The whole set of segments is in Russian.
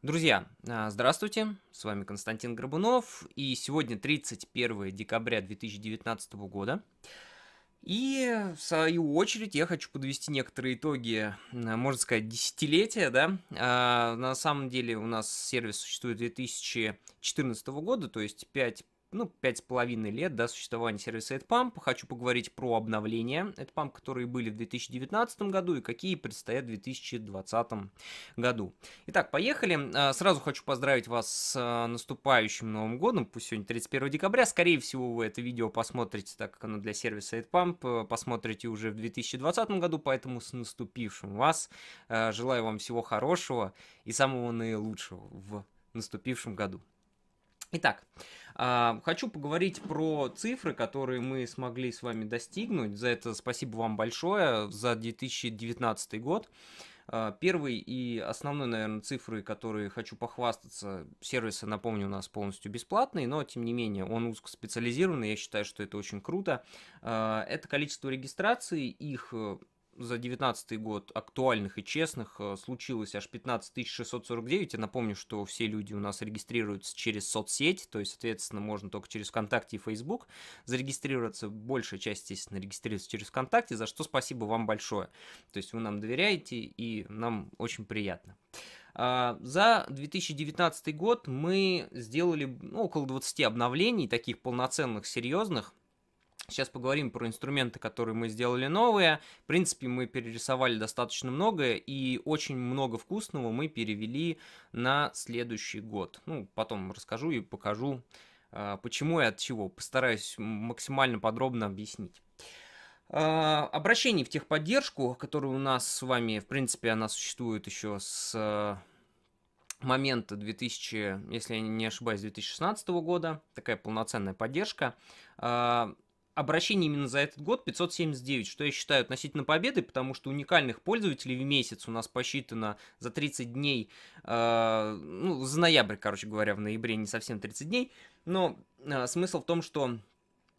Друзья, а, здравствуйте, с вами Константин Горбунов, и сегодня 31 декабря 2019 года. И в свою очередь я хочу подвести некоторые итоги, а, можно сказать, десятилетия, да. А, на самом деле у нас сервис существует 2014 года, то есть 5 ну, пять с половиной лет, да, существования сервиса AdPump. Хочу поговорить про обновления AdPump, которые были в 2019 году и какие предстоят в 2020 году. Итак, поехали. А, сразу хочу поздравить вас с а, наступающим Новым годом, пусть сегодня 31 декабря. Скорее всего, вы это видео посмотрите, так как оно для сервиса AdPump, э, посмотрите уже в 2020 году, поэтому с наступившим вас. Э, желаю вам всего хорошего и самого наилучшего в наступившем году. Итак, а, хочу поговорить про цифры, которые мы смогли с вами достигнуть. За это спасибо вам большое, за 2019 год. А, первый и основной, наверное, цифры, которые хочу похвастаться, сервисы, напомню, у нас полностью бесплатный, но, тем не менее, он узкоспециализированный, я считаю, что это очень круто. А, это количество регистраций, их э, за 2019 год актуальных и честных э, случилось аж 15 649. Я напомню, что все люди у нас регистрируются через соцсеть, то есть, соответственно, можно только через ВКонтакте и Facebook зарегистрироваться. Большая часть, естественно, регистрируется через ВКонтакте, за что спасибо вам большое. То есть вы нам доверяете, и нам очень приятно. А, за 2019 год мы сделали ну, около 20 обновлений, таких полноценных, серьезных. Сейчас поговорим про инструменты, которые мы сделали новые. В принципе, мы перерисовали достаточно многое, и очень много вкусного мы перевели на следующий год. Ну, потом расскажу и покажу, а, почему и от чего. Постараюсь максимально подробно объяснить. А, Обращений в техподдержку, которые у нас с вами, в принципе, она существует еще с а, момента 2000, если я не ошибаюсь, 2016 года, такая полноценная поддержка обращений именно за этот год 579, что я считаю относительно победы, потому что уникальных пользователей в месяц у нас посчитано за 30 дней, э, ну, за ноябрь, короче говоря, в ноябре не совсем 30 дней, но э, смысл в том, что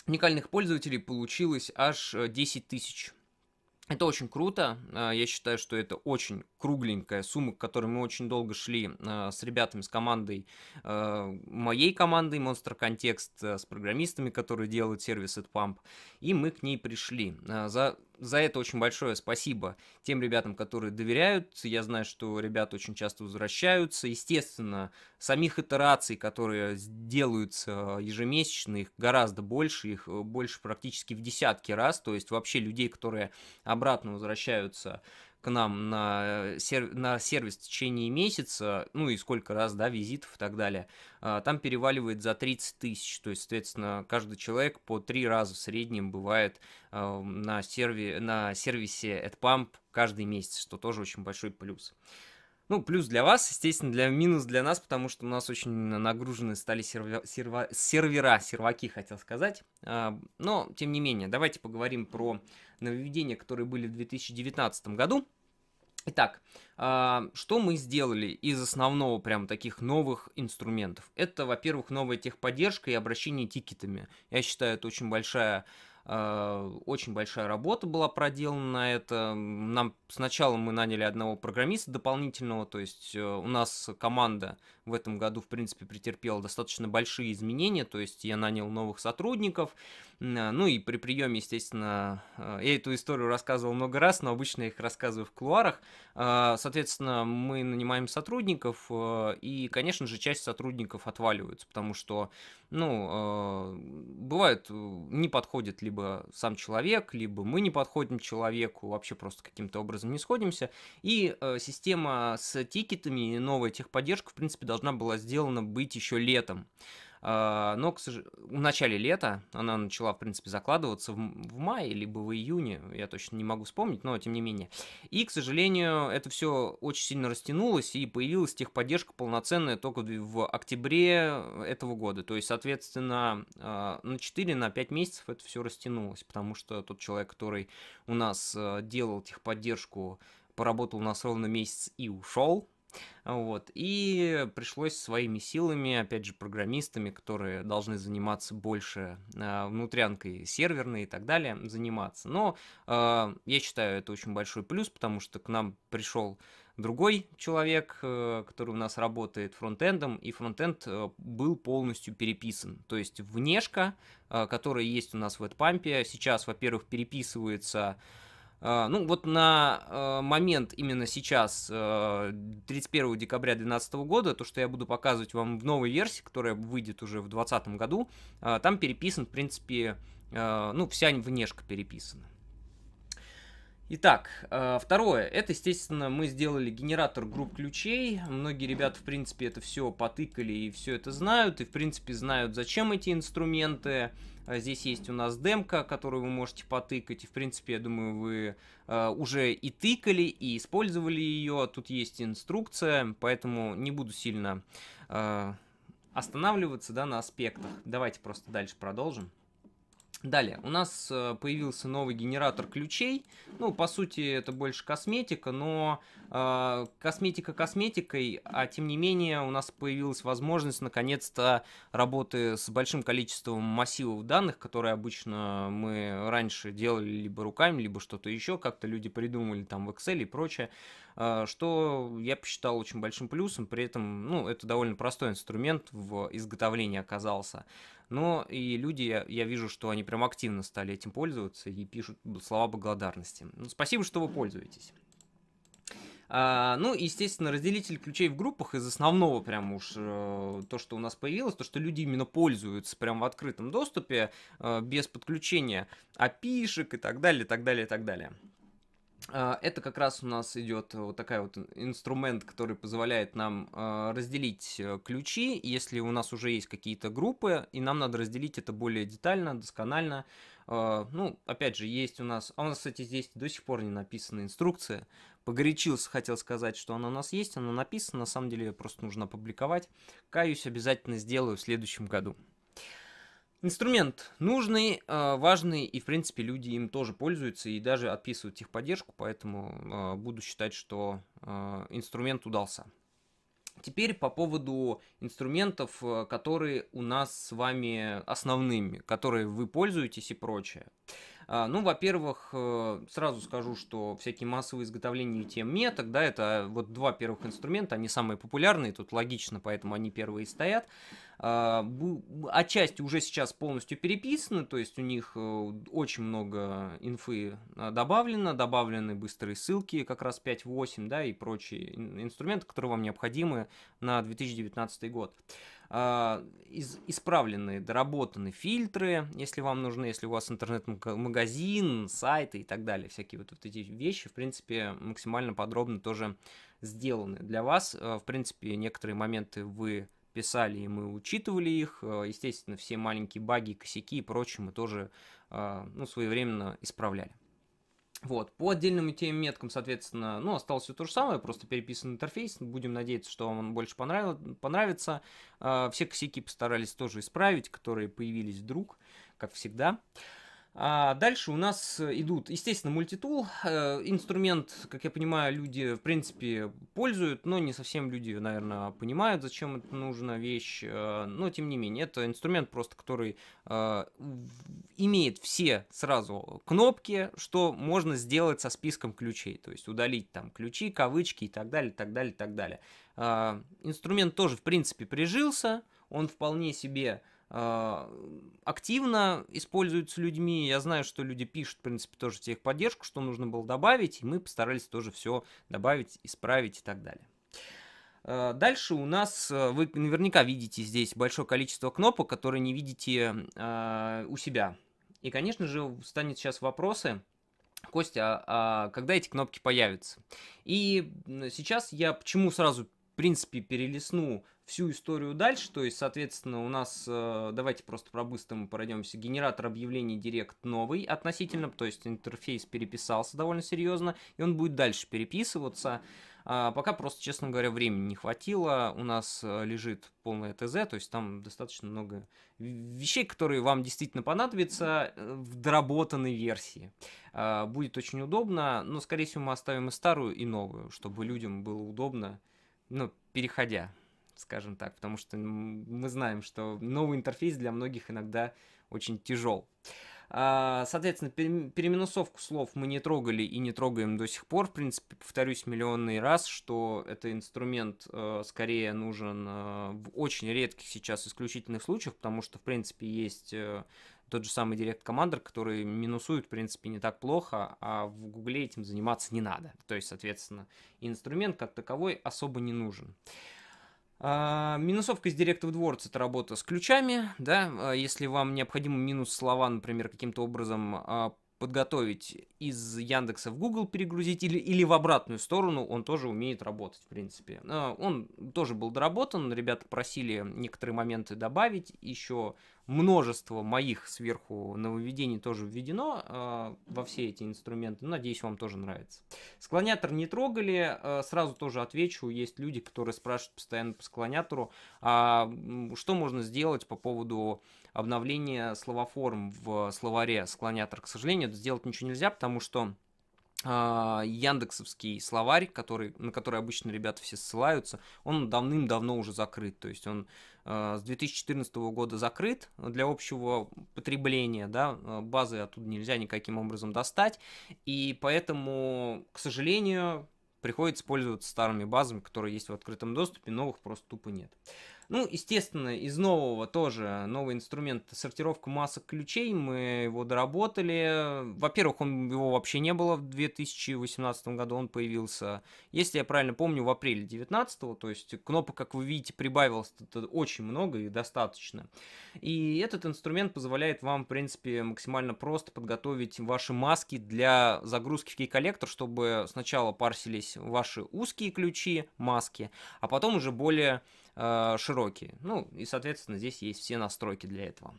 уникальных пользователей получилось аж 10 э, тысяч. Это очень круто, а, я считаю, что это очень кругленькая сумма, к которой мы очень долго шли э, с ребятами, с командой, э, моей командой Monster Context, э, с программистами, которые делают сервис AdPump, и мы к ней пришли. Э, за, за это очень большое спасибо тем ребятам, которые доверяют. Я знаю, что ребята очень часто возвращаются. Естественно, самих итераций, которые делаются ежемесячно, их гораздо больше, их больше практически в десятки раз. То есть вообще людей, которые обратно возвращаются к нам на, э, сер... на сервис в течение месяца, ну и сколько раз, да, визитов и так далее, а, там переваливает за 30 тысяч, то есть, соответственно, каждый человек по три раза в среднем бывает а, на, серви... на сервисе AdPump каждый месяц, что тоже очень большой плюс. Ну, плюс для вас, естественно, для минус для нас, потому что у нас очень нагружены стали сервер, серва, сервера, серваки, хотел сказать. А, но, тем не менее, давайте поговорим про нововведения, которые были в 2019 году. Итак, а, что мы сделали из основного прям таких новых инструментов? Это, во-первых, новая техподдержка и обращение тикетами. Я считаю, это очень большая а, очень большая работа была проделана это. Нам сначала мы наняли одного программиста дополнительного, то есть э, у нас команда в этом году, в принципе, претерпел достаточно большие изменения, то есть я нанял новых сотрудников, а, ну и при приеме, естественно, а, я эту историю рассказывал много раз, но обычно я их рассказываю в кулуарах. А, соответственно, мы нанимаем сотрудников, и, конечно же, часть сотрудников отваливаются, потому что, ну, бывает, не подходит либо сам человек, либо мы не подходим человеку, вообще просто каким-то образом не сходимся, и система с тикетами и новая техподдержка, в принципе, должна должна была сделана быть еще летом. А, но к сож... в начале лета она начала, в принципе, закладываться в, в мае, либо в июне, я точно не могу вспомнить, но тем не менее. И, к сожалению, это все очень сильно растянулось, и появилась техподдержка полноценная только в октябре этого года. То есть, соответственно, а, на 4-5 на месяцев это все растянулось, потому что тот человек, который у нас а, делал техподдержку, поработал у нас ровно месяц и ушел, вот. И пришлось своими силами, опять же, программистами, которые должны заниматься больше а, внутрянкой серверной и так далее, заниматься. Но а, я считаю, это очень большой плюс, потому что к нам пришел другой человек, э, который у нас работает фронтендом, и фронтенд э, был полностью переписан. То есть внешка, э, которая есть у нас в WebPump, сейчас, во-первых, переписывается а, ну вот на э, момент именно сейчас, 31 э, декабря 2012 года, то, что я буду показывать вам в новой версии, которая выйдет уже в 2020 году, а, там переписан, в принципе, э, ну вся внешка переписана. Итак, второе. Это, естественно, мы сделали генератор групп ключей. Многие ребята, в принципе, это все потыкали и все это знают. И, в принципе, знают, зачем эти инструменты. А, здесь есть у нас демка, которую вы можете потыкать. И, в принципе, я думаю, вы э, уже и тыкали, и использовали ее. А тут есть инструкция, поэтому не буду сильно э, останавливаться да, на аспектах. Давайте просто дальше продолжим. Далее, у нас появился новый генератор ключей. Ну, по сути, это больше косметика, но э, косметика косметикой, а тем не менее у нас появилась возможность наконец-то работы с большим количеством массивов данных, которые обычно мы раньше делали либо руками, либо что-то еще, как-то люди придумали там в Excel и прочее, э, что я посчитал очень большим плюсом, при этом, ну, это довольно простой инструмент в изготовлении оказался. Но и люди, я, я вижу, что они прям активно стали этим пользоваться и пишут слова благодарности. Ну, Спасибо, что вы пользуетесь. А, ну, естественно, разделитель ключей в группах из основного прям уж э, то, что у нас появилось, то, что люди именно пользуются прям в открытом доступе, э, без подключения опишек и так далее, и так далее, и так далее. А, это как раз у нас идет вот такая вот инструмент, который позволяет нам э, разделить э, ключи, если у нас уже есть какие-то группы, и нам надо разделить это более детально, досконально, а, ну, опять же, есть у нас... А у нас, кстати, здесь до сих пор не написана инструкция. Погорячился, хотел сказать, что она у нас есть, она написана. На самом деле, ее просто нужно опубликовать. Каюсь, обязательно сделаю в следующем году. Инструмент нужный, а, важный, и, в принципе, люди им тоже пользуются и даже отписывают их поддержку, поэтому буду считать, что инструмент удался. Теперь по поводу инструментов, э, которые у нас с вами основными, которые вы пользуетесь и прочее. А, ну, во-первых, э, сразу скажу, что всякие массовые изготовления тем меток, да, это вот два первых инструмента, они самые популярные, тут логично, поэтому они первые стоят. А, отчасти уже сейчас полностью переписаны, то есть у них э, очень много инфы а, добавлено, добавлены быстрые ссылки, как раз 5.8, да, и прочие инструменты, которые вам необходимы на 2019 год. А, из, исправленные, доработаны фильтры, если вам нужны, если у вас интернет-магазин, сайты и так далее, всякие вот, вот эти вещи, в принципе, максимально подробно тоже сделаны для вас. Э, в принципе, некоторые моменты вы писали, и мы учитывали их. Э, естественно, все маленькие баги, косяки и прочее мы тоже э, ну, своевременно исправляли. Вот, по отдельным тем меткам, соответственно, ну, осталось все то же самое, просто переписан интерфейс. Будем надеяться, что вам он больше понравил, понравится. А, все косяки постарались тоже исправить, которые появились вдруг, как всегда. Uh, а дальше у нас идут, естественно, мультитул. Э, инструмент, как я понимаю, люди, в принципе, пользуют, но не совсем люди, наверное, понимают, зачем это нужна вещь. Э, но, тем не менее, это инструмент просто, который э, имеет все сразу кнопки, что можно сделать со списком ключей. То есть удалить там ключи, кавычки и так далее, так далее, так далее. Инструмент тоже, в принципе, прижился. Он вполне себе а, активно используются людьми. Я знаю, что люди пишут, в принципе, тоже тех поддержку, что нужно было добавить, и мы постарались тоже все добавить, исправить и так далее. А, дальше у нас, а, вы наверняка видите здесь большое количество кнопок, которые не видите у себя. И, конечно же, станет сейчас вопросы, Костя, а когда эти кнопки появятся? И сейчас я почему сразу, в принципе, перелесну всю историю дальше. То есть, соответственно, у нас, э, давайте просто по-быстрому пройдемся, генератор объявлений Direct новый относительно, то есть интерфейс переписался довольно серьезно, и он будет дальше переписываться. А, пока просто, честно говоря, времени не хватило, у нас э, лежит полное ТЗ, то есть там достаточно много вещей, которые вам действительно понадобятся э, в доработанной версии. А, будет очень удобно, но, скорее всего, мы оставим и старую, и новую, чтобы людям было удобно, ну, переходя скажем так, потому что мы знаем, что новый интерфейс для многих иногда очень тяжел. А, соответственно, переминусовку слов мы не трогали и не трогаем до сих пор. В принципе, повторюсь миллионный раз, что этот инструмент э, скорее нужен э, в очень редких сейчас исключительных случаях, потому что, в принципе, есть э, тот же самый директ командер, который минусует, в принципе, не так плохо, а в Гугле этим заниматься не надо. То есть, соответственно, инструмент как таковой особо не нужен. А, минусовка из Directive Dwarts это работа с ключами, да, а, если вам необходимо минус слова, например, каким-то образом а, подготовить из Яндекса в Google перегрузить или, или в обратную сторону, он тоже умеет работать, в принципе. Он тоже был доработан, ребята просили некоторые моменты добавить, еще множество моих сверху нововведений тоже введено э, во все эти инструменты. Ну, надеюсь, вам тоже нравится. Склонятор не трогали. Э, сразу тоже отвечу. Есть люди, которые спрашивают постоянно по склонятору, а, что можно сделать по поводу обновления словоформ в словаре склонятор. К сожалению, сделать ничего нельзя, потому что а, яндексовский словарь, который, на который обычно ребята все ссылаются, он давным-давно уже закрыт. То есть он Э, с 2014 года закрыт для общего потребления, да, э, базы оттуда нельзя никаким образом достать, и поэтому, к сожалению, приходится пользоваться старыми базами, которые есть в открытом доступе, новых просто тупо нет. Ну, естественно, из нового тоже новый инструмент сортировка масок ключей. Мы его доработали. Во-первых, он, его вообще не было в 2018 году, он появился, если я правильно помню, в апреле 2019. То есть кнопок, как вы видите, прибавилось э, очень много и достаточно. И этот инструмент позволяет вам, в принципе, максимально просто подготовить ваши маски для загрузки в кей-коллектор, чтобы сначала парсились ваши узкие ключи, маски, а потом уже более Э, широкие. Ну и, соответственно, здесь есть все настройки для этого.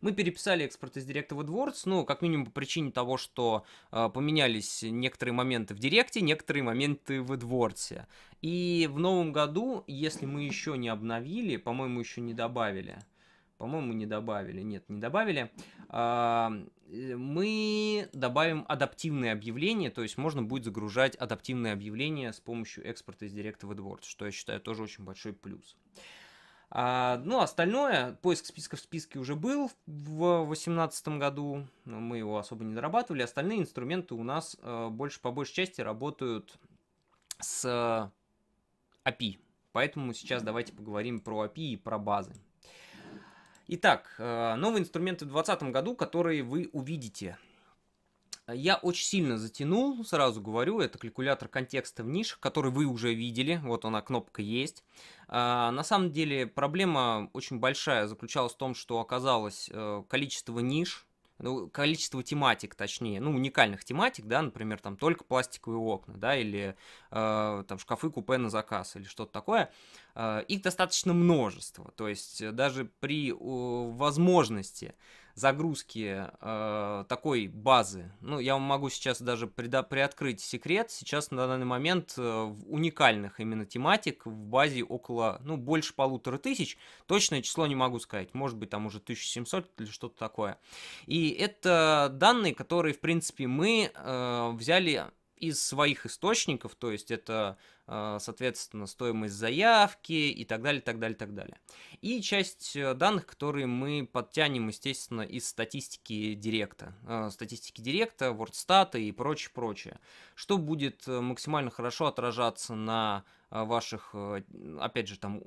Мы переписали экспорт из Директа в AdWords, ну, как минимум по причине того, что э, поменялись некоторые моменты в Директе, некоторые моменты в AdWords. И в новом году, если мы еще не обновили, по-моему, еще не добавили, по-моему, не добавили. Нет, не добавили. А, э, мы добавим адаптивные объявления, то есть можно будет загружать адаптивные объявления с помощью экспорта из Директа AdWords, что я считаю тоже очень большой плюс. А, ну, остальное, поиск списка в списке уже был в 2018 году, мы его особо не дорабатывали. Остальные инструменты у нас э, больше, по большей части работают с э, API. Поэтому сейчас давайте поговорим про API и про базы. Итак, э, новые инструменты в 2020 году, которые вы увидите. Я очень сильно затянул, сразу говорю, это калькулятор контекста в нишах, который вы уже видели, вот она, кнопка есть. Э, на самом деле проблема очень большая заключалась в том, что оказалось э, количество ниш, ну, количество тематик, точнее, ну, уникальных тематик, да, например, там только пластиковые окна, да, или э, там шкафы купе на заказ или что-то такое, э, их достаточно множество, то есть э, даже при э, возможности загрузки э, такой базы. Ну, я вам могу сейчас даже прида- приоткрыть секрет. Сейчас на данный момент э, уникальных именно тематик в базе около, ну, больше полутора тысяч. Точное число не могу сказать. Может быть, там уже 1700 или что-то такое. И это данные, которые, в принципе, мы э, взяли из своих источников, то есть это а, соответственно, стоимость заявки и так далее, так далее, так далее. И часть э, данных, которые мы подтянем, естественно, из статистики Директа, а, статистики Директа, WordStat и прочее, прочее, что будет э, максимально хорошо отражаться на э, ваших, опять же, там,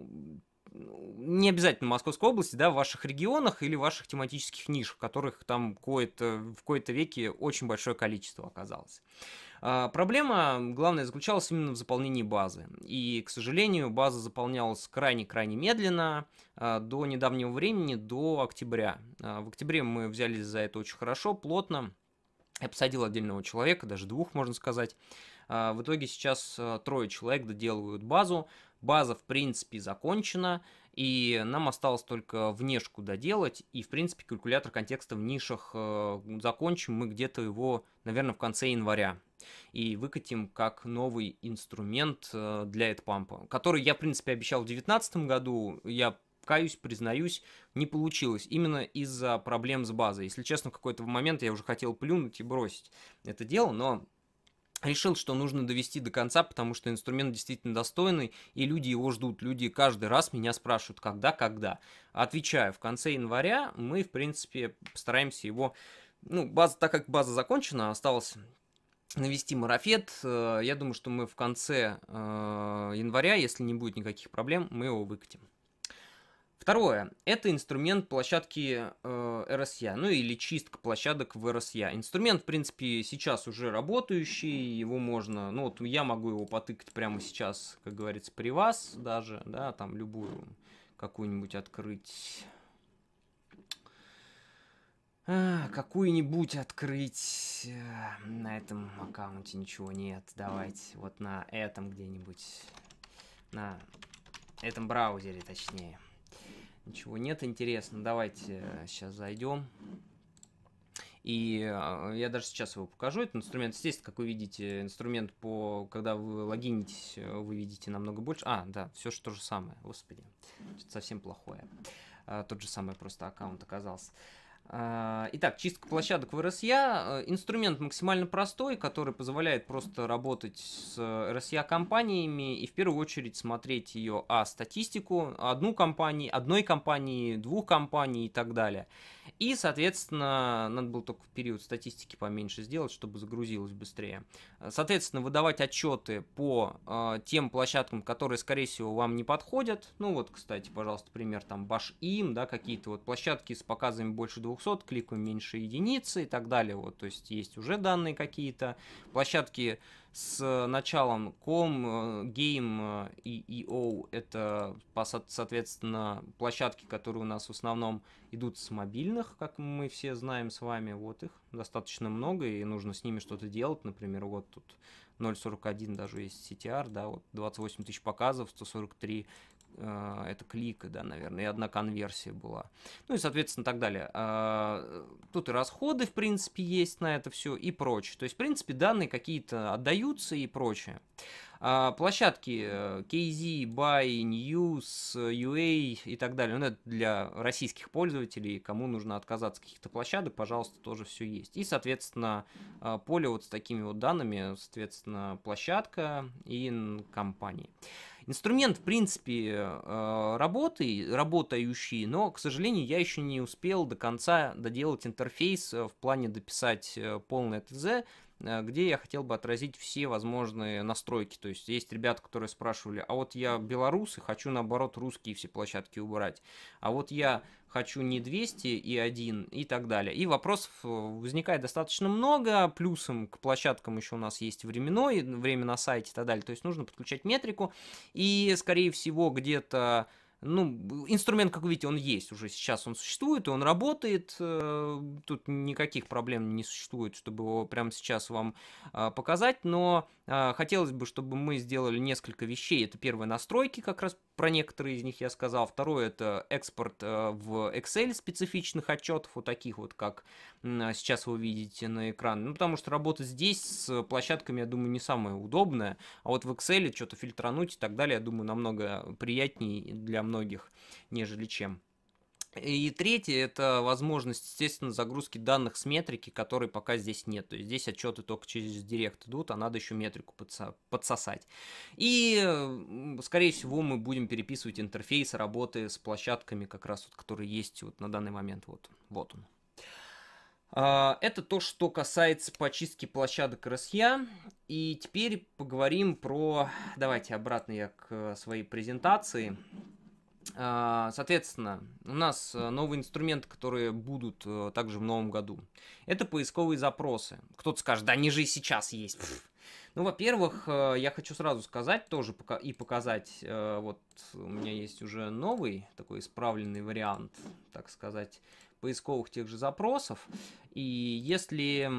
не обязательно Московской области, да, в ваших регионах или ваших тематических нишах, которых там кое в кои-то веке очень большое количество оказалось. А, проблема главная заключалась именно в заполнении базы. И, к сожалению, база заполнялась крайне-крайне медленно а, до недавнего времени, до октября. А, в октябре мы взялись за это очень хорошо, плотно. Я посадил отдельного человека, даже двух, можно сказать. В итоге сейчас трое человек доделывают базу. База, в принципе, закончена, и нам осталось только внешку доделать, и, в принципе, калькулятор контекста в нишах закончим мы где-то его, наверное, в конце января и выкатим как новый инструмент э, для AdPump, который я, в принципе, обещал в 2019 году. Я каюсь, признаюсь, не получилось. Именно из-за проблем с базой. Если честно, в какой-то момент я уже хотел плюнуть и бросить это дело, но решил, что нужно довести до конца, потому что инструмент действительно достойный, и люди его ждут. Люди каждый раз меня спрашивают, когда, когда. Отвечаю, в конце января мы, в принципе, постараемся его... Ну, база, так как база закончена, осталось навести марафет. Э, я думаю, что мы в конце э, января, если не будет никаких проблем, мы его выкатим. Второе. Это инструмент площадки э, RSA, ну или чистка площадок в RSA. Инструмент, в принципе, сейчас уже работающий, его можно, ну вот я могу его потыкать прямо сейчас, как говорится, при вас даже, да, там любую какую-нибудь открыть а, какую-нибудь открыть. А, на этом аккаунте ничего нет. Давайте вот на этом где-нибудь. На этом браузере, точнее. Ничего нет, интересно. Давайте сейчас э, зайдем. И а, я даже сейчас его покажу. Этот инструмент, естественно, как вы видите, инструмент по... Когда вы логинитесь, э, вы видите намного больше. А, да, все же то же самое. Господи, что-то совсем плохое. А, тот же самый просто аккаунт оказался. А, итак, чистка площадок в RSA. Э, инструмент максимально простой, который позволяет просто работать с RSA-компаниями и в первую очередь смотреть ее, а, статистику одну компанию, одной компании, двух компаний и так далее – и, соответственно, надо было только период статистики поменьше сделать, чтобы загрузилось быстрее. Э, соответственно, выдавать отчеты по э, тем площадкам, которые, скорее всего, вам не подходят. Ну вот, кстати, пожалуйста, пример там BashIm, да, какие-то вот площадки с показами больше 200, кликами меньше единицы и так далее. Вот, то есть есть уже данные какие-то. Площадки с э, началом Com, Game э, э, и EO. Это, соответственно, площадки, которые у нас в основном идут с мобильных, как мы все знаем с вами. Вот их достаточно много, и нужно с ними что-то делать. Например, вот тут 0.41 даже есть CTR, да, вот 28 тысяч показов, 143 а, это клика, да, наверное, и одна конверсия была. Ну и, соответственно, так далее. А, тут и расходы, в принципе, есть на это все и прочее. То есть, в принципе, данные какие-то отдаются и прочее. А, площадки э, KZ, Buy, News, UA и так далее. Ну, это для российских пользователей, кому нужно отказаться от каких-то площадок, пожалуйста, тоже все есть. И, соответственно, поле вот с такими вот данными, соответственно, площадка и компании. Инструмент, в принципе, э, работы, работающий, но, к сожалению, я еще не успел до конца доделать интерфейс э, в плане дописать э, полное ТЗ, где я хотел бы отразить все возможные настройки. То есть есть ребята, которые спрашивали, а вот я белорус и хочу наоборот русские все площадки убрать. А вот я хочу не 200 и 1 и так далее. И вопросов э, возникает достаточно много, плюсом к площадкам еще у нас есть временной, время на сайте и так далее, то есть нужно подключать метрику, и, скорее всего, где-то ну, инструмент, как вы видите, он есть уже сейчас, он существует, и он работает, э, тут никаких проблем не существует, чтобы его прямо сейчас вам э, показать, но а, хотелось бы, чтобы мы сделали несколько вещей. Это первые настройки, как раз про некоторые из них я сказал. Второе это экспорт э, в Excel специфичных отчетов, вот таких вот, как сейчас вы видите на экране. Ну, потому что работа здесь с площадками, я думаю, не самая удобная. А вот в Excel что-то фильтрануть и так далее, я думаю, намного приятнее для многих, нежели чем и третье – это возможность, естественно, загрузки данных с метрики, которой пока здесь нет. То есть здесь отчеты только через Директ идут, а надо еще метрику подсосать. И, скорее всего, мы будем переписывать интерфейс работы с площадками, как раз вот, которые есть вот на данный момент. Вот, вот он. А, это то, что касается почистки площадок RSA. И теперь поговорим про... Давайте обратно я к своей презентации. А, соответственно, у нас э, новые инструменты, которые будут э, также в новом году. Это поисковые запросы. Кто-то скажет, да они же и сейчас есть. Ну, во-первых, э, я хочу сразу сказать тоже и показать, вот у меня есть уже новый такой исправленный вариант, так сказать, поисковых тех же запросов. И если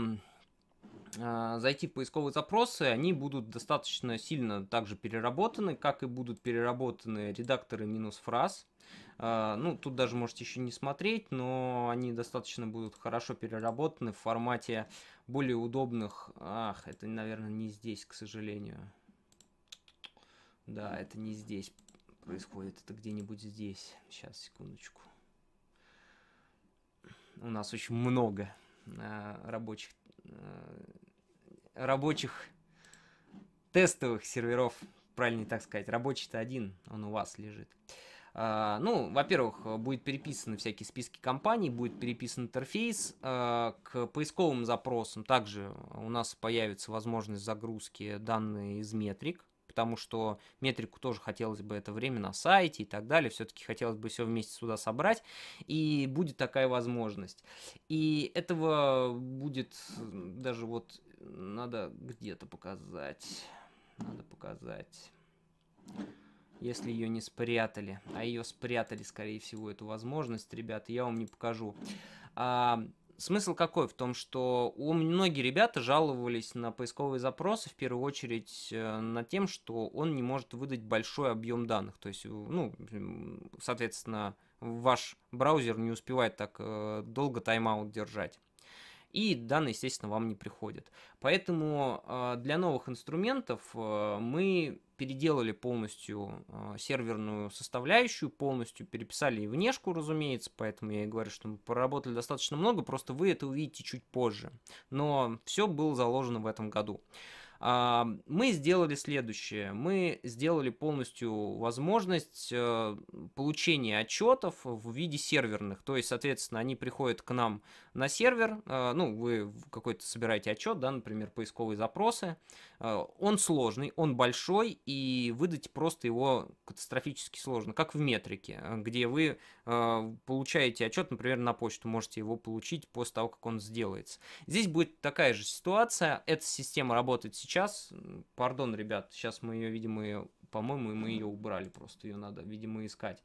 а, зайти в поисковые запросы, они будут достаточно сильно также переработаны, как и будут переработаны редакторы минус фраз. А, ну, тут даже можете еще не смотреть, но они достаточно будут хорошо переработаны в формате более удобных... Ах, это, наверное, не здесь, к сожалению. Да, это не здесь происходит, это где-нибудь здесь. Сейчас, секундочку. У нас очень много а, рабочих рабочих тестовых серверов, правильно так сказать. Рабочий-то один, он у вас лежит. А, ну, во-первых, будет переписаны всякие списки компаний, будет переписан интерфейс а, к поисковым запросам. Также у нас появится возможность загрузки данных из метрик, потому что метрику тоже хотелось бы это время на сайте и так далее. Все-таки хотелось бы все вместе сюда собрать. И будет такая возможность. И этого будет даже вот надо где-то показать. Надо показать. Если ее не спрятали. А ее спрятали, скорее всего, эту возможность, ребята, я вам не покажу. А, смысл какой? В том, что у многие ребята жаловались на поисковые запросы, в первую очередь, э, на тем, что он не может выдать большой объем данных. То есть, ну, соответственно, ваш браузер не успевает так э, долго тайм-аут держать и данные, естественно, вам не приходят. Поэтому а, для новых инструментов а, мы переделали полностью а, серверную составляющую, полностью переписали и внешку, разумеется, поэтому я и говорю, что мы поработали достаточно много, просто вы это увидите чуть позже. Но все было заложено в этом году. Мы сделали следующее. Мы сделали полностью возможность э, получения отчетов в виде серверных. То есть, соответственно, они приходят к нам на сервер, э, ну, вы какой-то собираете отчет, да, например, поисковые запросы, э, он сложный, он большой, и выдать просто его катастрофически сложно, как в метрике, э, где вы получаете отчет, например, на почту, можете его получить после того, как он сделается. Здесь будет такая же ситуация, эта система работает сейчас, пардон, ребят, сейчас мы ее, видимо, по-моему, мы ее убрали, просто ее надо, видимо, искать.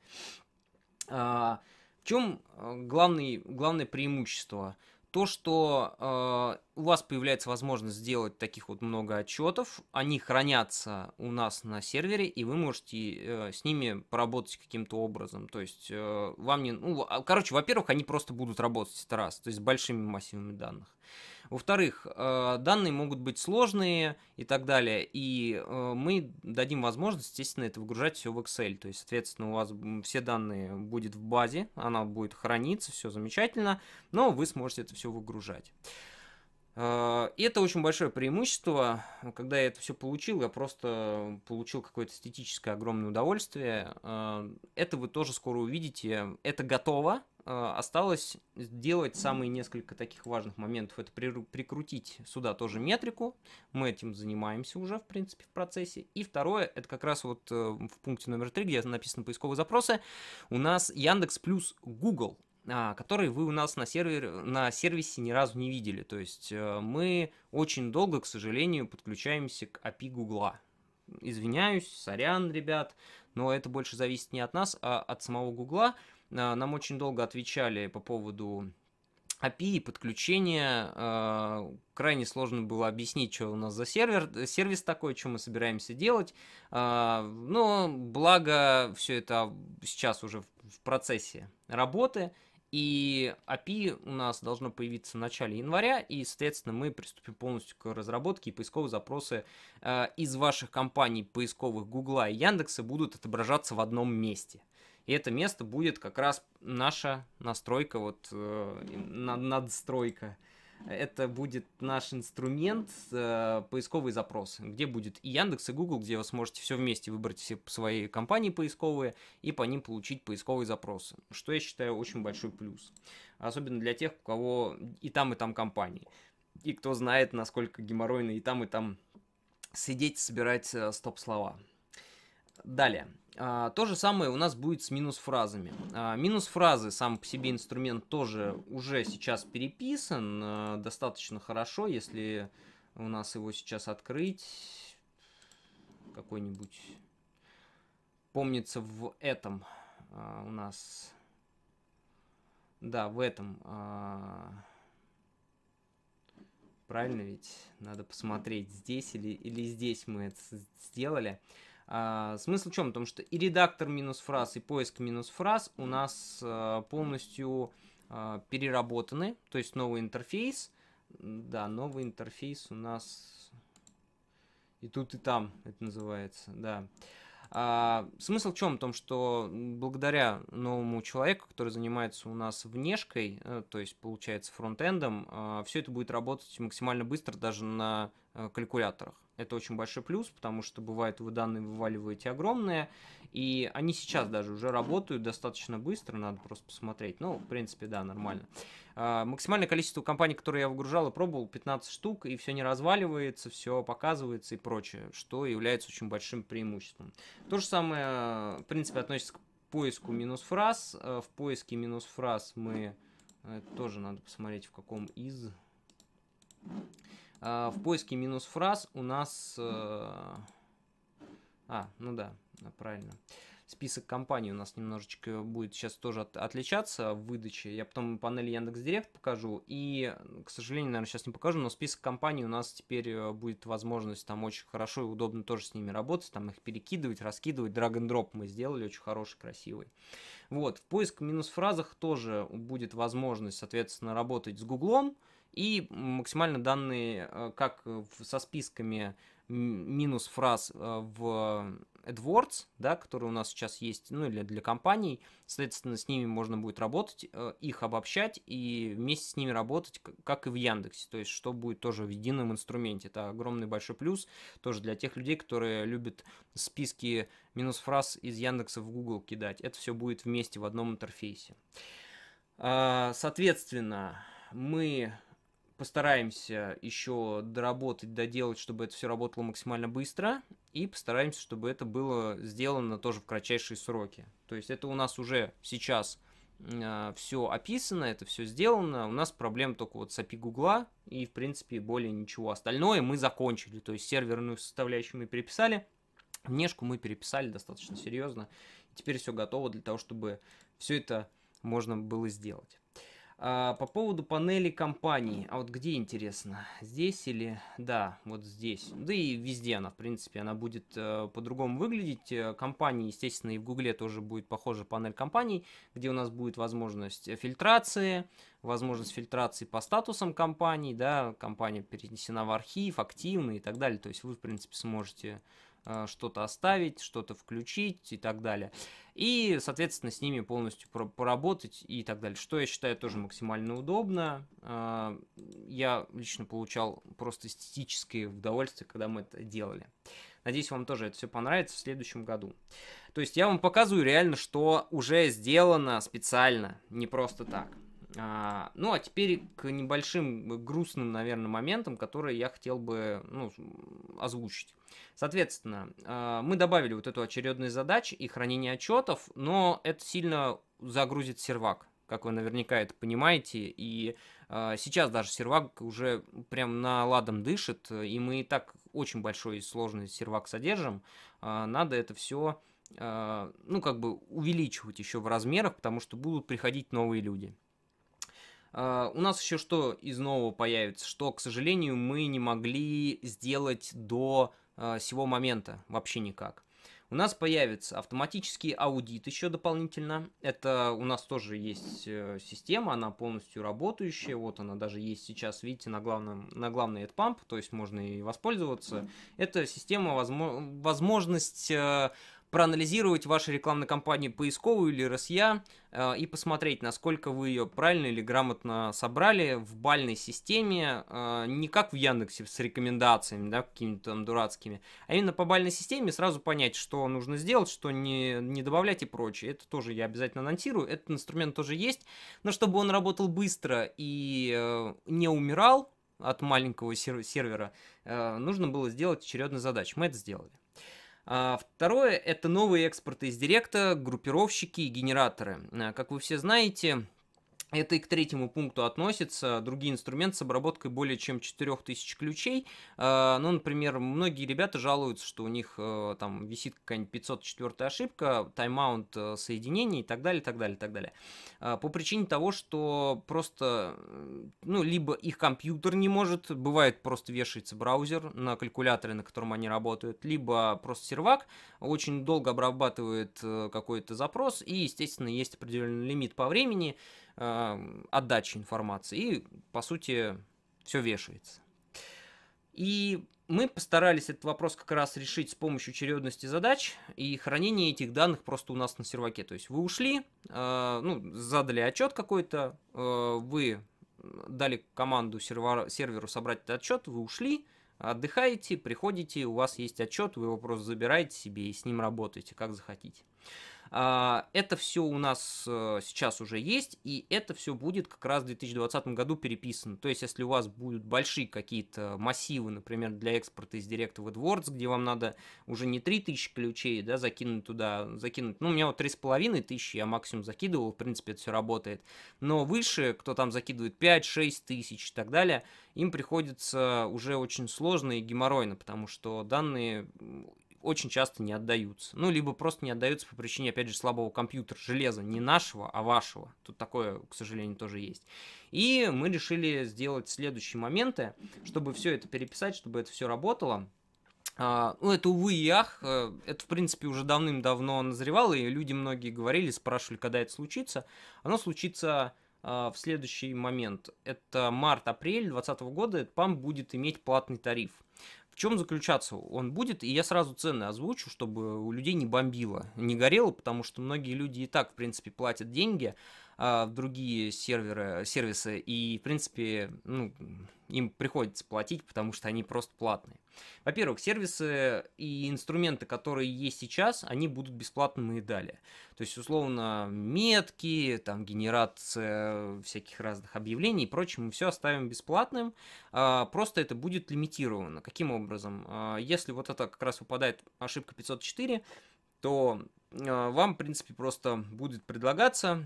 А, в чем э, главный, главное преимущество? То, что э, у вас появляется возможность сделать таких вот много отчетов, они хранятся у нас на сервере, и вы можете э, с ними поработать каким-то образом. То есть э, вам не... Ну, а, короче, во-первых, они просто будут работать это раз, то есть с большими массивами данных. Во-вторых, э, данные могут быть сложные и так далее, и э, мы дадим возможность, естественно, это выгружать все в Excel. То есть, соответственно, у вас все данные будет в базе, она будет храниться, все замечательно, но вы сможете это все выгружать. Э, и это очень большое преимущество. Когда я это все получил, я просто получил какое-то эстетическое огромное удовольствие. Это вы тоже скоро увидите. Это готово. А, осталось сделать самые несколько таких важных моментов. Это прикрутить сюда тоже метрику. Мы этим занимаемся уже, в принципе, в процессе. И второе, это как раз вот э, в пункте номер три, где написано поисковые запросы, у нас Яндекс плюс Google а, который вы у нас на, сервер на сервисе ни разу не видели. То есть э, мы очень долго, к сожалению, подключаемся к API Google Извиняюсь, сорян, ребят, но это больше зависит не от нас, а от самого Google а, нам очень долго отвечали по поводу API и подключения. А, крайне сложно было объяснить, что у нас за сервер, сервис такой, что мы собираемся делать. А, но благо все это сейчас уже в процессе работы. И API у нас должно появиться в начале января, и, соответственно, мы приступим полностью к разработке, и поисковые запросы э, из ваших компаний поисковых Гугла и Яндекса будут отображаться в одном месте. И это место будет как раз наша настройка, вот э, надстройка. Это будет наш инструмент э, поисковые запросы, где будет и Яндекс, и Google, где вы сможете все вместе выбрать все свои компании поисковые и по ним получить поисковые запросы, что я считаю очень большой плюс. Особенно для тех, у кого и там, и там компании. И кто знает, насколько геморройно и там, и там сидеть, собирать э, стоп-слова. Далее. А, то же самое у нас будет с минус фразами. А, минус фразы сам по себе инструмент тоже уже сейчас переписан а, достаточно хорошо. Если у нас его сейчас открыть, какой-нибудь помнится в этом у нас... Да, в этом. Правильно ведь? Надо посмотреть, здесь или, или здесь мы это сделали. А, смысл в чем? В том, что и редактор минус фраз, и поиск минус фраз у нас а, полностью а, переработаны, то есть новый интерфейс. Да, новый интерфейс у нас и тут, и там это называется, да. А, смысл в чем? В том, что благодаря новому человеку, который занимается у нас внешкой, э, то есть получается фронтендом, все это будет работать максимально быстро даже на калькуляторах. Это очень большой плюс, потому что бывает вы данные вываливаете огромные, и они сейчас даже уже работают достаточно быстро, надо просто посмотреть. Ну, в принципе, да, нормально. А, максимальное количество компаний, которые я выгружал и пробовал, 15 штук, и все не разваливается, все показывается и прочее, что является очень большим преимуществом. То же самое, в принципе, относится к поиску минус фраз. Э, в поиске минус фраз мы... Это тоже надо посмотреть, в каком из... А, в поиске минус фраз у нас... Э, а, ну да, правильно. Список компаний у нас немножечко будет сейчас тоже от, отличаться в выдаче. Я потом панель Директ покажу. И, к сожалению, наверное, сейчас не покажу, но список компаний у нас теперь э, будет возможность там очень хорошо и удобно тоже с ними работать, там их перекидывать, раскидывать. драг and дроп мы сделали, очень хороший, красивый. Вот, в поиск минус фразах тоже будет возможность, соответственно, работать с Гуглом. И максимально данные, э, как со списками минус фраз э, в AdWords, да, которые у нас сейчас есть, ну или для компаний, соответственно, с ними можно будет работать, э, их обобщать и вместе с ними работать, как и в Яндексе, то есть что будет тоже в едином инструменте. Это огромный большой плюс тоже для тех людей, которые любят списки минус фраз из Яндекса в Google кидать. Это все будет вместе в одном интерфейсе. А, соответственно, мы постараемся еще доработать, доделать, чтобы это все работало максимально быстро, и постараемся, чтобы это было сделано тоже в кратчайшие сроки. То есть это у нас уже сейчас э, а, все описано, это все сделано, у нас проблем только вот с API Google, и в принципе более ничего. Остальное мы закончили, то есть серверную составляющую мы переписали, внешку мы переписали достаточно серьезно, теперь все готово для того, чтобы все это можно было сделать. А, по поводу панели компаний. А вот где интересно? Здесь или... Да, вот здесь. Да и везде она, в принципе, она будет э, по-другому выглядеть. Э, компании, естественно, и в Гугле тоже будет похожа панель компаний, где у нас будет возможность фильтрации, возможность фильтрации по статусам компаний, да, компания перенесена в архив, активно и так далее. То есть вы, в принципе, сможете Э, что-то оставить, что-то включить и так далее. И, соответственно, с ними полностью поработать и так далее, что я считаю тоже максимально удобно. Э, я лично получал просто эстетическое удовольствие, когда мы это делали. Надеюсь, вам тоже это все понравится в следующем году. То есть я вам показываю реально, что уже сделано специально, не просто так. А, ну, а теперь к небольшим э, грустным, наверное, моментам, которые я хотел бы ну, озвучить. Соответственно, а, мы добавили вот эту очередность задач и хранение отчетов, но это сильно загрузит сервак, как вы наверняка это понимаете. И а, сейчас даже сервак уже прям на ладом дышит, и мы и так очень большой и сложный сервак содержим. Надо это все ну, как бы увеличивать еще в размерах, потому что будут приходить новые люди. А, у нас еще что из нового появится, что, к сожалению, мы не могли сделать до uh, сего момента вообще никак. У нас появится автоматический аудит еще дополнительно. Это у нас тоже есть uh, система, она полностью работающая. Вот она даже есть сейчас, видите, на, главном, на главной AdPump, то есть можно и воспользоваться. Mm -hmm. Это система, возможно, возможность э, проанализировать вашу рекламную кампанию поисковую или РСЯ э, и посмотреть, насколько вы ее правильно или грамотно собрали в бальной системе, э, не как в Яндексе с рекомендациями, да, какими-то там дурацкими, а именно по бальной системе сразу понять, что нужно сделать, что не, не добавлять и прочее. Это тоже я обязательно анонсирую, этот инструмент тоже есть, но чтобы он работал быстро и э, не умирал, от маленького сервера, э, нужно было сделать очередную задачу. Мы это сделали. А второе – это новые экспорты из Директа, группировщики и генераторы. Э, как вы все знаете, это и к третьему пункту относится. Другие инструменты с обработкой более чем 4000 ключей. А, ну, например, многие ребята жалуются, что у них э, там висит какая-нибудь 504 ошибка, тайм-аут э, соединений и так далее, так далее, так далее. А, по причине того, что просто, э, ну, либо их компьютер не может, бывает просто вешается браузер на калькуляторе, на котором они работают, либо просто сервак очень долго обрабатывает какой-то запрос, и, естественно, есть определенный лимит по времени, Эм, отдачи информации. И, по сути, все вешается. И мы постарались этот вопрос как раз решить с помощью чередности задач и хранения этих данных просто у нас на серваке. То есть вы ушли, э, ну, задали отчет какой-то, э, вы дали команду сервер, серверу собрать этот отчет, вы ушли, отдыхаете, приходите, у вас есть отчет, вы его просто забираете себе и с ним работаете, как захотите. А, это все у нас э, сейчас уже есть, и это все будет как раз в 2020 году переписано. То есть, если у вас будут большие какие-то массивы, например, для экспорта из директа AdWords, где вам надо уже не 3000 ключей да, закинуть туда, закинуть, ну, у меня вот 3500, я максимум закидывал, в принципе, это все работает. Но выше, кто там закидывает 5-6 тысяч и так далее, им приходится уже очень сложно и геморройно, потому что данные очень часто не отдаются. Ну, либо просто не отдаются по причине, опять же, слабого компьютера, железа, не нашего, а вашего. Тут такое, к сожалению, тоже есть. И мы решили сделать следующие моменты, чтобы все это переписать, чтобы это все работало. А, ну, это увы и ах, э, это, в принципе, уже давным-давно назревало, и люди многие говорили, спрашивали, когда это случится. Оно случится а, в следующий момент. Это март-апрель 2020 года, Пам будет иметь платный тариф. В чем заключаться он будет? И я сразу цены озвучу, чтобы у людей не бомбило, не горело, потому что многие люди и так, в принципе, платят деньги, а, другие серверы, сервисы, и, в принципе, ну, им приходится платить, потому что они просто платные. Во-первых, сервисы и инструменты, которые есть сейчас, они будут бесплатными и далее. То есть, условно, метки, там, генерация всяких разных объявлений и прочее, мы все оставим бесплатным, а, просто это будет лимитировано. Каким образом? А, если вот это как раз выпадает ошибка 504, то вам, в принципе, просто будет предлагаться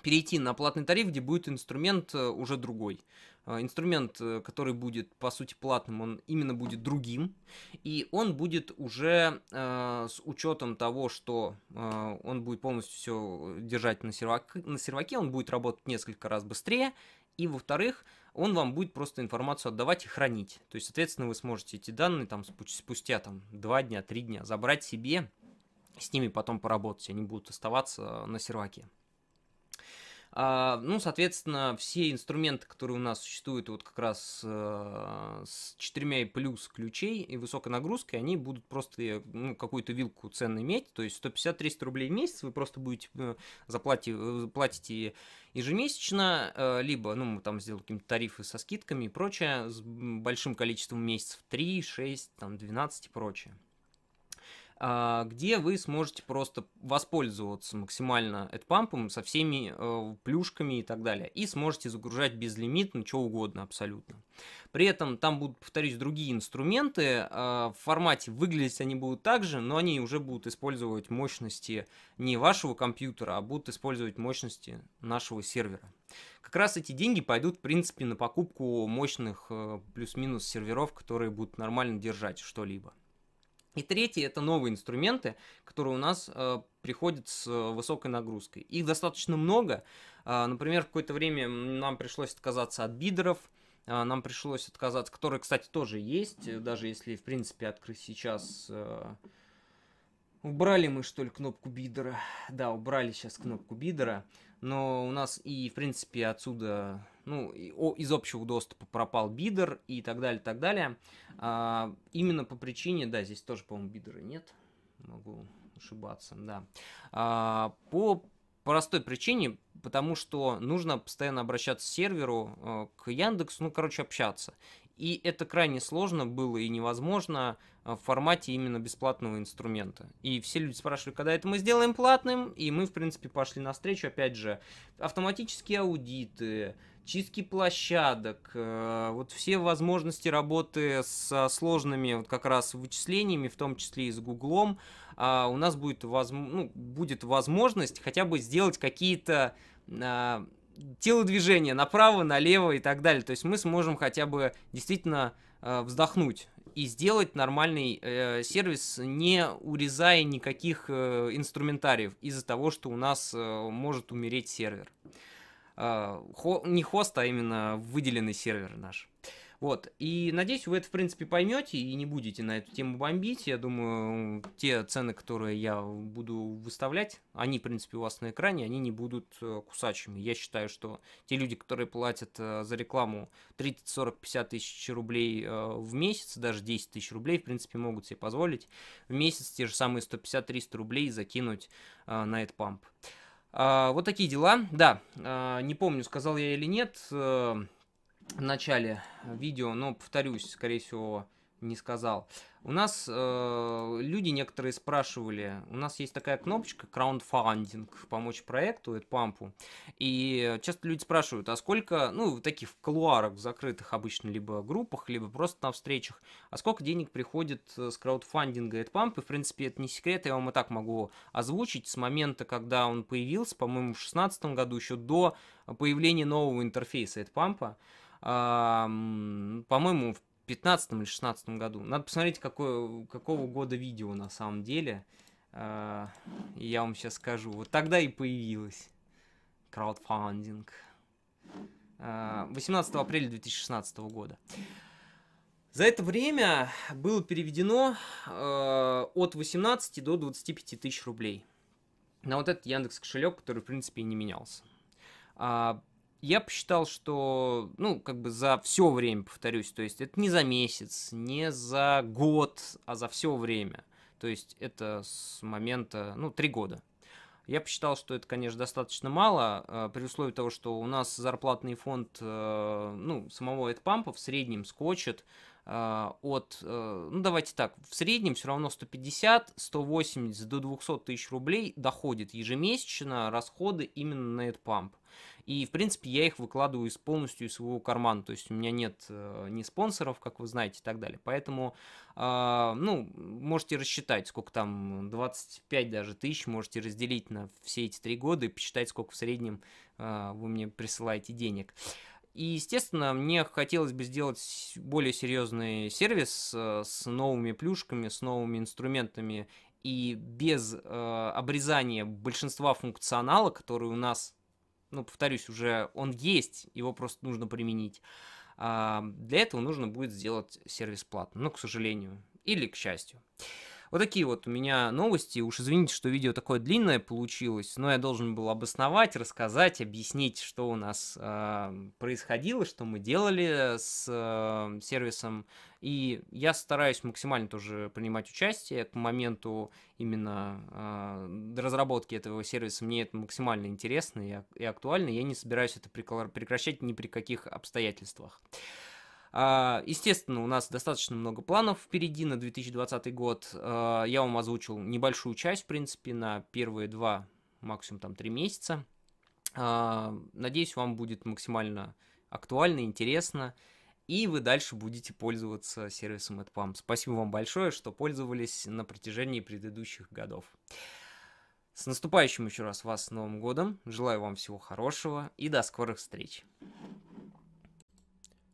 перейти на платный тариф, где будет инструмент э, уже другой. Э, инструмент, э, который будет, по сути, платным, он именно будет другим, и он будет уже э, с учетом того, что э, он будет полностью все держать на, сервак, на серваке, он будет работать несколько раз быстрее, и, во-вторых, он вам будет просто информацию отдавать и хранить. То есть, соответственно, вы сможете эти данные там спустя там 2 дня, 3 дня забрать себе, с ними потом поработать, они будут оставаться на серваке. А, ну, соответственно, все инструменты, которые у нас существуют вот как раз э, с четырьмя и плюс ключей и высокой нагрузкой, они будут просто ну, какую-то вилку цен иметь, то есть 150-300 рублей в месяц вы просто будете э, заплатить, э, платите ежемесячно, либо, ну, мы там сделаем какие-то тарифы со скидками и прочее, с большим количеством месяцев, 3, 6, там, 12 и прочее. А, где вы сможете просто воспользоваться максимально AdPump со всеми э, плюшками и так далее. И сможете загружать безлимитно, что угодно абсолютно. При этом там будут, повторюсь, другие инструменты. Э, в формате выглядеть они будут так же, но они уже будут использовать мощности не вашего компьютера, а будут использовать мощности нашего сервера. Как раз эти деньги пойдут, в принципе, на покупку мощных э, плюс-минус серверов, которые будут нормально держать что-либо. И третье – это новые инструменты, которые у нас э, приходят с э, высокой нагрузкой. Их достаточно много. Э, например, в какое-то время нам пришлось отказаться от бидеров, э, нам пришлось отказаться, которые, кстати, тоже есть, э, даже если, в принципе, открыть сейчас... Э, Убрали мы, что ли, кнопку бидера? Да, убрали сейчас кнопку бидера. Но у нас и, в принципе, отсюда ну, из общего доступа пропал бидер и так далее, так далее. А, именно по причине, да, здесь тоже, по-моему, бидера нет, могу ошибаться, да. А, по простой причине, потому что нужно постоянно обращаться к серверу, а, к Яндексу, ну, короче, общаться. И это крайне сложно было и невозможно а, в формате именно бесплатного инструмента. И все люди спрашивали, когда это мы сделаем платным, и мы, в принципе, пошли навстречу. Опять же, автоматические аудиты, чистки площадок, э, вот все возможности работы со сложными вот как раз вычислениями, в том числе и с Гуглом, а, у нас будет, воз... ну, будет возможность хотя бы сделать какие-то а, телодвижения направо, налево и так далее. То есть мы сможем хотя бы действительно э, вздохнуть и сделать нормальный э, сервис, не урезая никаких э, инструментариев из-за того, что у нас э, может умереть сервер. А, хо, не хост, а именно выделенный сервер наш. Вот, и надеюсь, вы это, в принципе, поймете и не будете на эту тему бомбить. Я думаю, те цены, которые я буду выставлять, они, в принципе, у вас на экране, они не будут э, кусачими. Я считаю, что те люди, которые платят э, за рекламу 30, 40, 50 тысяч рублей э, в месяц, даже 10 тысяч рублей, в принципе, могут себе позволить в месяц те же самые 150-300 рублей закинуть на этот памп. А, вот такие дела. Да, а, не помню, сказал я или нет э, в начале видео, но повторюсь, скорее всего, не сказал. У нас э, люди некоторые спрашивали, у нас есть такая кнопочка краундфандинг помочь проекту, это пампу. И часто люди спрашивают, а сколько, ну, в таких в колуарах закрытых обычно, либо группах, либо просто на встречах, а сколько денег приходит э, с краудфандинга от пампы? В принципе, это не секрет, я вам и так могу озвучить. С момента, когда он появился, по-моему, в 2016 году, еще до появления нового интерфейса от пампа, э, по-моему, в 15 или 16 году. Надо посмотреть, какое, какого года видео на самом деле. А, я вам сейчас скажу. Вот тогда и появилось краудфандинг. 18 а, апреля 2016 года. За это время было переведено э, от 18 до 25 тысяч рублей на вот этот Яндекс кошелек, который в принципе и не менялся я посчитал, что, ну, как бы за все время, повторюсь, то есть это не за месяц, не за год, а за все время. То есть это с момента, ну, три года. Я посчитал, что это, конечно, достаточно мало, а, при условии того, что у нас зарплатный фонд, э, ну, самого AdPump в среднем скочит э, от, э, ну, давайте так, в среднем все равно 150, 180 до 200 тысяч рублей доходит ежемесячно расходы именно на AdPump. И, в принципе, я их выкладываю из полностью из своего кармана. То есть у меня нет э, ни спонсоров, как вы знаете, и так далее. Поэтому, э, ну, можете рассчитать, сколько там, 25 даже тысяч, можете разделить на все эти три года и посчитать, сколько в среднем э, вы мне присылаете денег. И, естественно, мне хотелось бы сделать более серьезный сервис э, с новыми плюшками, с новыми инструментами и без э, обрезания большинства функционала, который у нас ну, повторюсь, уже он есть, его просто нужно применить. А, для этого нужно будет сделать сервис платным, но, ну, к сожалению, или к счастью. Вот такие вот у меня новости. Уж извините, что видео такое длинное получилось, но я должен был обосновать, рассказать, объяснить, что у нас э, происходило, что мы делали с э, сервисом. И я стараюсь максимально тоже принимать участие к моменту именно э, разработки этого сервиса. Мне это максимально интересно и, и актуально. Я не собираюсь это прекращать ни при каких обстоятельствах. А, естественно, у нас достаточно много планов впереди на 2020 год. А, я вам озвучил небольшую часть, в принципе, на первые два, максимум там три месяца. А, надеюсь, вам будет максимально актуально, интересно, и вы дальше будете пользоваться сервисом AdPump. Спасибо вам большое, что пользовались на протяжении предыдущих годов. С наступающим еще раз вас с Новым годом. Желаю вам всего хорошего и до скорых встреч.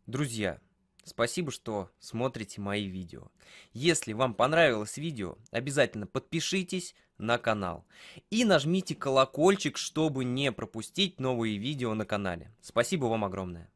Друзья, Спасибо, что смотрите мои видео. Если вам понравилось видео, обязательно подпишитесь на канал и нажмите колокольчик, чтобы не пропустить новые видео на канале. Спасибо вам огромное.